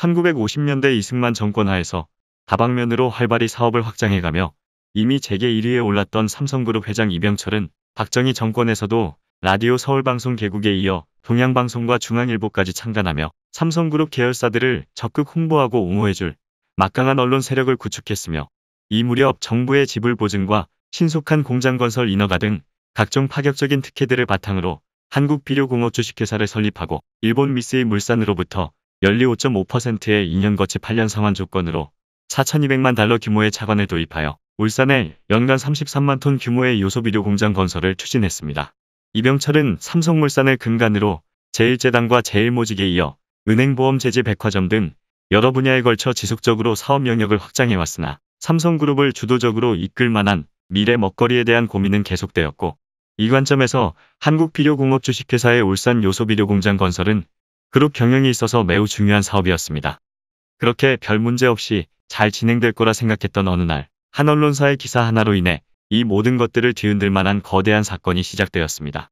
1950년대 이승만 정권 하에서 다방면으로 활발히 사업을 확장해가며 이미 재계1위에 올랐던 삼성그룹 회장 이병철은 박정희 정권에서도 라디오 서울방송 개국에 이어 동양방송과 중앙일보까지 참관하며 삼성그룹 계열사들을 적극 홍보하고 옹호해줄 막강한 언론 세력을 구축했으며 이 무렵 정부의 지불 보증과 신속한 공장 건설 인허가 등 각종 파격적인 특혜들을 바탕으로 한국 비료공업 주식회사를 설립하고 일본 미쓰이 물산으로부터 15.5%의 2년거치 8년 상환 조건으로 4,200만 달러 규모의 차관을 도입하여 울산에 연간 33만 톤 규모의 요소비료 공장 건설을 추진했습니다. 이병철은 삼성물산을 근간으로 제1재단과 제1모직에 이어 은행보험재지 백화점 등 여러 분야에 걸쳐 지속적으로 사업 영역을 확장해왔으나 삼성그룹을 주도적으로 이끌 만한 미래 먹거리에 대한 고민은 계속되었고 이 관점에서 한국비료공업주식회사의 울산 요소비료 공장 건설은 그룹 경영에 있어서 매우 중요한 사업이었습니다. 그렇게 별 문제 없이 잘 진행될 거라 생각했던 어느 날, 한 언론사의 기사 하나로 인해 이 모든 것들을 뒤흔들 만한 거대한 사건이 시작되었습니다.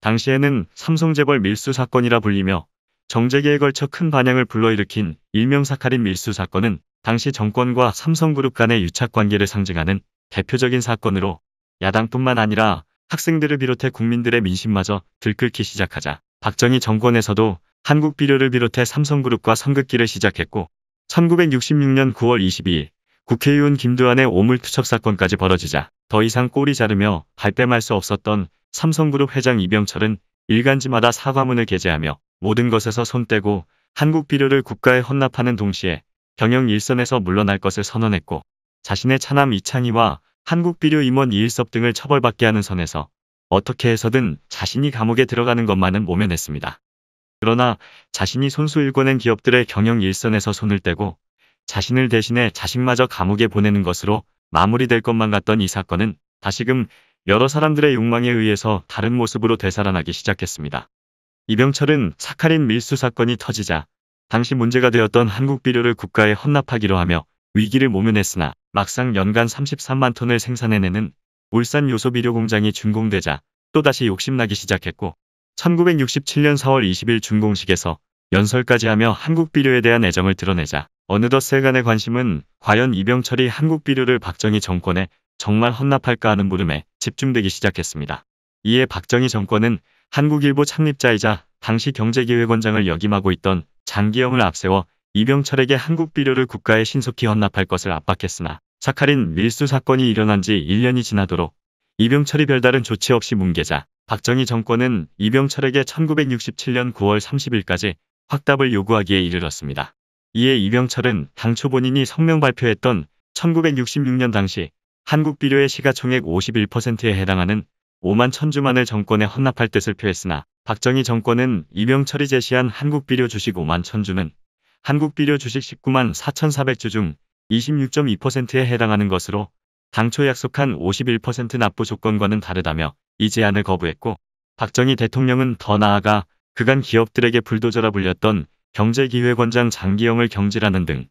당시에는 삼성재벌 밀수 사건이라 불리며 정재계에 걸쳐 큰 반향을 불러일으킨 일명 사카린 밀수 사건은 당시 정권과 삼성그룹 간의 유착관계를 상징하는 대표적인 사건으로 야당뿐만 아니라 학생들을 비롯해 국민들의 민심마저 들끓기 시작하자 박정희 정권에서도 한국비료를 비롯해 삼성그룹과 선긋기를 시작했고 1966년 9월 22일 국회의원 김두한의 오물투척 사건까지 벌어지자 더 이상 꼬리 자르며 발뺌할 수 없었던 삼성그룹 회장 이병철은 일간지마다 사과문을 게재하며 모든 것에서 손 떼고 한국 비료를 국가에 헌납하는 동시에 경영 일선에서 물러날 것을 선언했고 자신의 차남 이창희와 한국 비료 임원 이일섭 등을 처벌받게 하는 선에서 어떻게 해서든 자신이 감옥에 들어가는 것만은 모면했습니다. 그러나 자신이 손수 일궈낸 기업들의 경영 일선에서 손을 떼고 자신을 대신해 자신마저 감옥에 보내는 것으로 마무리될 것만 같던 이 사건은 다시금 여러 사람들의 욕망에 의해서 다른 모습으로 되살아나기 시작했습니다. 이병철은 사카린 밀수 사건이 터지자 당시 문제가 되었던 한국 비료를 국가에 헌납하기로 하며 위기를 모면했으나 막상 연간 33만 톤을 생산해내는 울산 요소비료 공장이 준공되자 또다시 욕심나기 시작했고 1967년 4월 20일 준공식에서 연설까지 하며 한국 비료에 대한 애정을 드러내자 어느덧 세간의 관심은 과연 이병철이 한국 비료를 박정희 정권에 정말 헌납할까 하는 물음에 집중되기 시작했습니다. 이에 박정희 정권은 한국일보 창립자이자 당시 경제기획원장을 역임하고 있던 장기영을 앞세워 이병철에게 한국 비료를 국가에 신속히 헌납할 것을 압박했으나 사카린 밀수 사건이 일어난 지 1년이 지나도록 이병철이 별다른 조치 없이 뭉개자 박정희 정권은 이병철에게 1967년 9월 30일까지 확답을 요구하기에 이르렀습니다. 이에 이병철은 당초 본인이 성명 발표했던 1966년 당시 한국 비료의 시가총액 51%에 해당하는 5만 천주만을 정권에 헌납할 뜻을 표했으나 박정희 정권은 이병철이 제시한 한국 비료 주식 5만 천주는 한국 비료 주식 19만 4,400주 중 26.2%에 해당하는 것으로 당초 약속한 51% 납부 조건과는 다르다며 이 제안을 거부했고 박정희 대통령은 더 나아가 그간 기업들에게 불도저라 불렸던 경제기획원장 장기영을 경질하는 등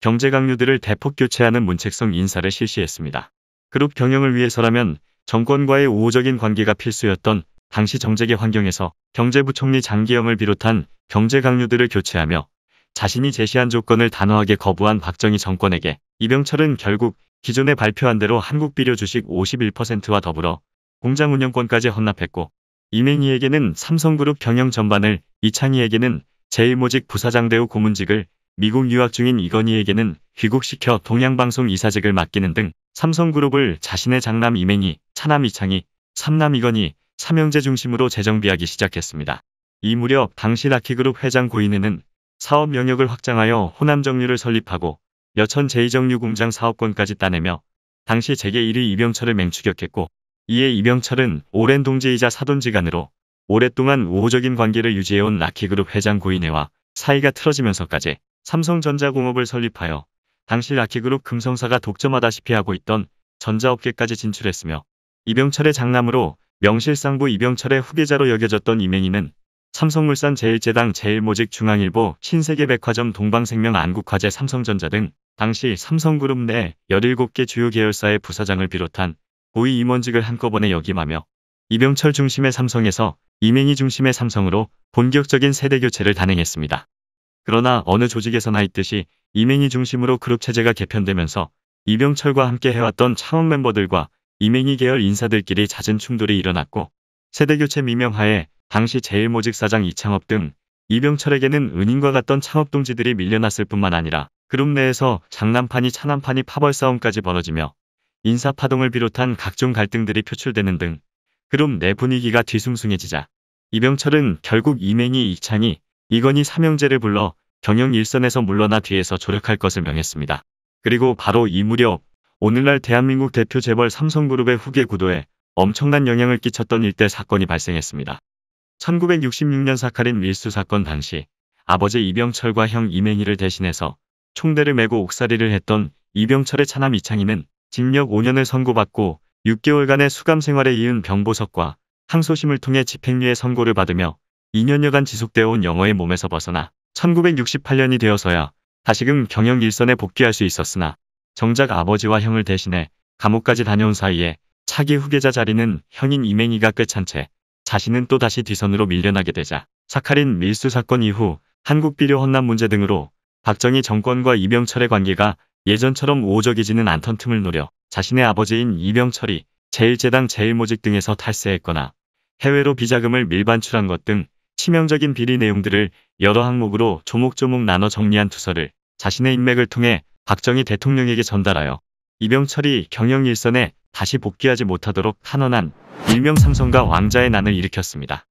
경제 강요들을 대폭 교체하는 문책성 인사를 실시했습니다. 그룹 경영을 위해서라면 정권과의 우호적인 관계가 필수였던 당시 정재계 환경에서 경제부총리 장기영을 비롯한 경제 강요들을 교체하며 자신이 제시한 조건을 단호하게 거부한 박정희 정권에게 이병철은 결국 기존에 발표한 대로 한국 비료 주식 51%와 더불어 공장 운영권까지 헌납했고 이맹희에게는 삼성그룹 경영 전반을 이창희에게는 제1모직 부사장 대우 고문직을 미국 유학 중인 이건희에게는 귀국시켜 동양방송 이사직을 맡기는 등 삼성그룹을 자신의 장남 이맹희, 차남 이창희, 삼남 이건희, 삼형제 중심으로 재정비하기 시작했습니다. 이 무렵 당시 라키그룹 회장 고인은는 사업 영역을 확장하여 호남 정류를 설립하고 여천 제2정류 공장 사업권까지 따내며 당시 재계1위 이병철을 맹추격했고 이에 이병철은 오랜 동지이자 사돈지간으로 오랫동안 우호적인 관계를 유지해온 라키그룹 회장 고인애와 사이가 틀어지면서까지 삼성전자공업을 설립하여 당시 라키그룹 금성사가 독점하다시피 하고 있던 전자업계까지 진출했으며 이병철의 장남으로 명실상부 이병철의 후계자로 여겨졌던 이맹희는 삼성물산 제1제당 제1모직 중앙일보 신세계백화점 동방생명 안국화재 삼성전자 등 당시 삼성그룹 내 17개 주요 계열사의 부사장을 비롯한 고위 임원직을 한꺼번에 역임하며 이병철 중심의 삼성에서 이맹희 중심의 삼성으로 본격적인 세대교체를 단행했습니다. 그러나 어느 조직에서나 있듯이 이맹희 중심으로 그룹 체제가 개편되면서 이병철과 함께 해왔던 창업 멤버들과 이맹희 계열 인사들끼리 잦은 충돌이 일어났고 세대교체 미명하에 당시 제일모직 사장 이창업 등 이병철에게는 은인과 같던 창업 동지들이 밀려났을 뿐만 아니라 그룹 내에서 장남판이 차남판이 파벌 싸움까지 벌어지며 인사파동을 비롯한 각종 갈등들이 표출되는 등 그룹 내 분위기가 뒤숭숭해지자 이병철은 결국 이맹이이창이 이건희 삼형제를 불러 경영 일선에서 물러나 뒤에서 조력할 것을 명했습니다. 그리고 바로 이 무렵 오늘날 대한민국 대표 재벌 삼성그룹의 후계 구도에 엄청난 영향을 끼쳤던 일대 사건이 발생했습니다. 1966년 사카린 밀수 사건 당시 아버지 이병철과 형이맹이를 대신해서 총대를 메고 옥살이를 했던 이병철의 차남 이창희는 징역 5년을 선고받고 6개월간의 수감 생활에 이은 병보석과 항소심을 통해 집행유예 선고를 받으며 2년여간 지속되어 온 영어의 몸에서 벗어나 1968년이 되어서야 다시금 경영 일선에 복귀할 수 있었으나 정작 아버지와 형을 대신해 감옥까지 다녀온 사이에 차기 후계자 자리는 형인 이맹이가 끝한 채 자신은 또다시 뒤선으로 밀려나게 되자 사카린 밀수 사건 이후 한국 비료 헌납 문제 등으로 박정희 정권과 이병철의 관계가 예전처럼 우호적이지는 않던 틈을 노려 자신의 아버지인 이병철이 제1재당 제1모직 등에서 탈세했거나 해외로 비자금을 밀반출한 것 등 치명적인 비리 내용들을 여러 항목으로 조목조목 나눠 정리한 투서를 자신의 인맥을 통해 박정희 대통령에게 전달하여 이병철이 경영 일선에 다시 복귀하지 못하도록 탄원한 일명 삼성과 왕자의 난을 일으켰습니다.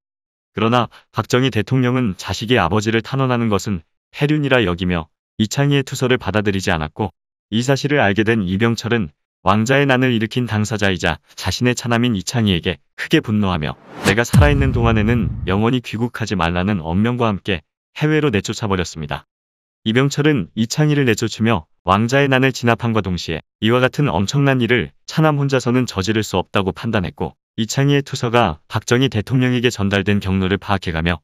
그러나 박정희 대통령은 자식이 아버지를 탄원하는 것은 해륜이라 여기며 이창희의 투서를 받아들이지 않았고 이 사실을 알게 된 이병철은 왕자의 난을 일으킨 당사자이자 자신의 차남인 이창희에게 크게 분노하며 내가 살아있는 동안에는 영원히 귀국하지 말라는 엄명과 함께 해외로 내쫓아버렸습니다. 이병철은 이창희를 내쫓으며 왕자의 난을 진압함과 동시에 이와 같은 엄청난 일을 차남 혼자서는 저지를 수 없다고 판단했고 이창희의 투서가 박정희 대통령에게 전달된 경로를 파악해가며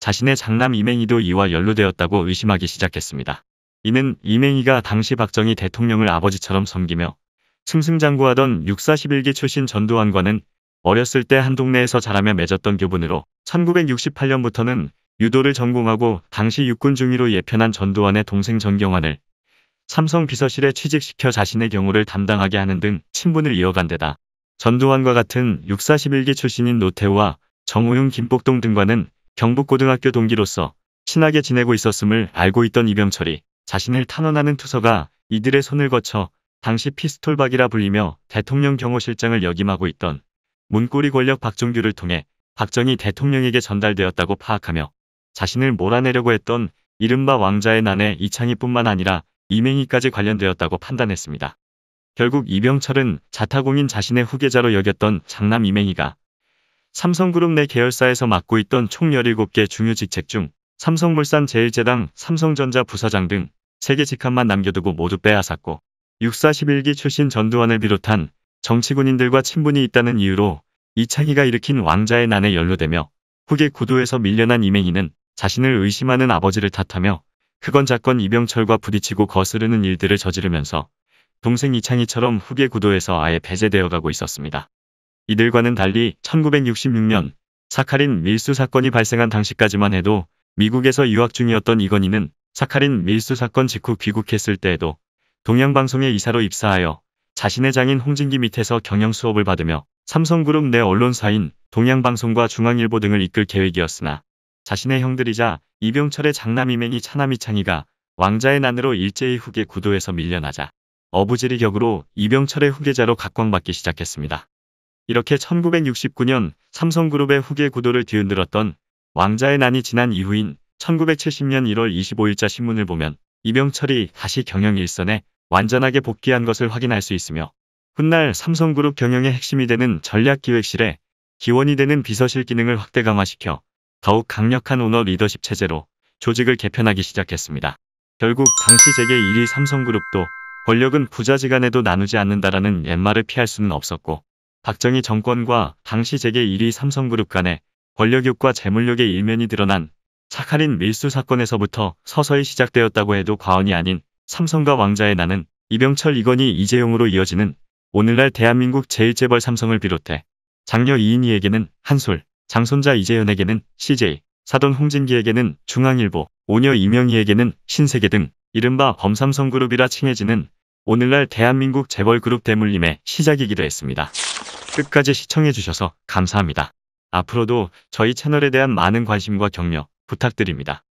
자신의 장남 이맹이도 이와 연루되었다고 의심하기 시작했습니다. 이는 이맹이가 당시 박정희 대통령을 아버지처럼 섬기며 승승장구하던 641기 출신 전두환과는 어렸을 때 한 동네에서 자라며 맺었던 교분으로 1968년부터는 유도를 전공하고 당시 육군 중위로 예편한 전두환의 동생 전경환을 삼성 비서실에 취직시켜 자신의 경우를 담당하게 하는 등 친분을 이어간 데다 전두환과 같은 641기 출신인 노태우와 정호용 김복동 등과는 경북고등학교 동기로서 친하게 지내고 있었음을 알고 있던 이병철이 자신을 탄원하는 투서가 이들의 손을 거쳐 당시 피스톨박이라 불리며 대통령 경호실장을 역임하고 있던 문고리 권력 박종규를 통해 박정희 대통령에게 전달되었다고 파악하며 자신을 몰아내려고 했던 이른바 왕자의 난에 이창희뿐만 아니라 이맹희까지 관련되었다고 판단했습니다. 결국 이병철은 자타공인 자신의 후계자로 여겼던 장남 이맹희가 삼성그룹 내 계열사에서 맡고 있던 총 17개 중요 직책 중 삼성물산 제일재당 삼성전자 부사장 등 3개 직함만 남겨두고 모두 빼앗았고 641기 출신 전두환을 비롯한 정치군인들과 친분이 있다는 이유로 이창희가 일으킨 왕자의 난에 연루되며 후계 구도에서 밀려난 이맹희는 자신을 의심하는 아버지를 탓하며 그건 작건 이병철과 부딪히고 거스르는 일들을 저지르면서 동생 이창희처럼 후계 구도에서 아예 배제되어 가고 있었습니다. 이들과는 달리 1966년 사카린 밀수 사건이 발생한 당시까지만 해도 미국에서 유학 중이었던 이건희는 사카린 밀수 사건 직후 귀국했을 때에도 동양방송의 이사로 입사하여 자신의 장인 홍진기 밑에서 경영 수업을 받으며 삼성그룹 내 언론사인 동양방송과 중앙일보 등을 이끌 계획이었으나 자신의 형들이자 이병철의 장남 이맹이 차남 이창이가 왕자의 난으로 일제히 후계 구도에서 밀려나자 어부지리 격으로 이병철의 후계자로 각광받기 시작했습니다. 이렇게 1969년 삼성그룹의 후계 구도를 뒤흔들었던 왕자의 난이 지난 이후인 1970년 1월 25일자 신문을 보면 이병철이 다시 경영 일선에 완전하게 복귀한 것을 확인할 수 있으며 훗날 삼성그룹 경영의 핵심이 되는 전략기획실에 기원이 되는 비서실 기능을 확대 강화시켜 더욱 강력한 오너 리더십 체제로 조직을 개편하기 시작했습니다. 결국 당시 재계 1위 삼성그룹도 권력은 부자지간에도 나누지 않는다라는 옛말을 피할 수는 없었고 박정희 정권과 당시 재계 1위 삼성그룹 간의 권력욕과 재물욕의 일면이 드러난 사카린 밀수 사건에서부터 서서히 시작되었다고 해도 과언이 아닌 삼성과 왕자의 나는 이병철 이건희 이재용으로 이어지는 오늘날 대한민국 제1재벌 삼성을 비롯해 장녀 이인희에게는 한솔, 장손자 이재현에게는 CJ, 사돈 홍진기에게는 중앙일보, 오녀 이명희에게는 신세계 등 이른바 범삼성그룹이라 칭해지는 오늘날 대한민국 재벌그룹 대물림의 시작이기도 했습니다. 끝까지 시청해주셔서 감사합니다. 앞으로도 저희 채널에 대한 많은 관심과 격려 부탁드립니다.